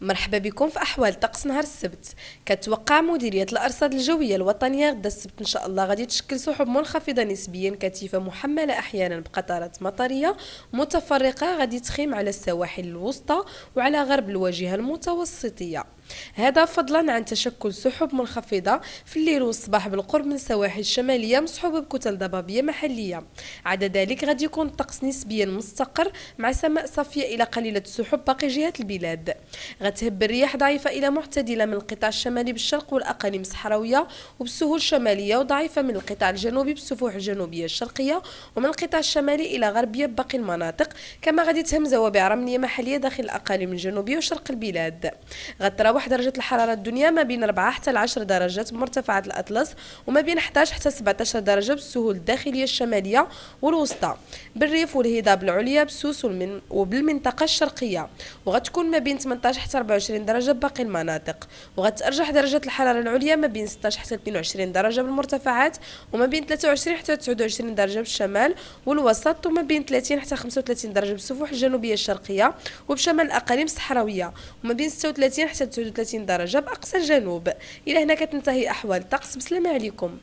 مرحبا بكم في احوال طقس نهار السبت كتوقع مديريه الارصاد الجويه الوطنيه غدا السبت ان شاء الله غادي تشكل سحب منخفضه نسبيا كثيفه محمله احيانا بقطرات مطريه متفرقه غادي تخيم على السواحل الوسطى وعلى غرب الواجهه المتوسطيه هذا فضلا عن تشكل سحب منخفضة في الليل والصباح بالقرب من السواحل الشمالية مصحوبة بكتل ضبابية محلية عدا ذلك غادي يكون الطقس نسبيا مستقر مع سماء صافية إلى قليلة السحب باقي جهات البلاد غتهب الرياح ضعيفة إلى معتدلة من القطاع الشمالي بالشرق والأقاليم الصحراوية وبسهول شمالية وضعيفة من القطاع الجنوبي بالسفوح الجنوبية الشرقية ومن القطاع الشمالي إلى غربية باقي المناطق كما غادي تهم زوابع رملية محلية داخل الأقاليم الجنوبية وشرق البلاد غتراوح تتراوح درجة الحرارة الدنيا ما بين 4 حتى 10 درجات مرتفعات الأطلس وما بين 11 حتى 17 درجة بالسهول الداخلية الشمالية والوسطى بالريف والهضاب العليا بسوس وبالمنطقة الشرقية وغتكون ما بين 18 حتى 24 درجة بباقي المناطق وغتارجح درجة الحرارة العليا ما بين 16 حتى 22 درجة بالمرتفعات وما بين 23 حتى 29 درجة بالشمال والوسط وما بين 30 حتى 35 درجة بالسفوح الجنوبية الشرقية وبشمال الأقاليم الصحراوية وما بين 36 حتى 31 درجة بأقصى الجنوب إلى هنا كتنتهي أحوال الطقس بسلامة عليكم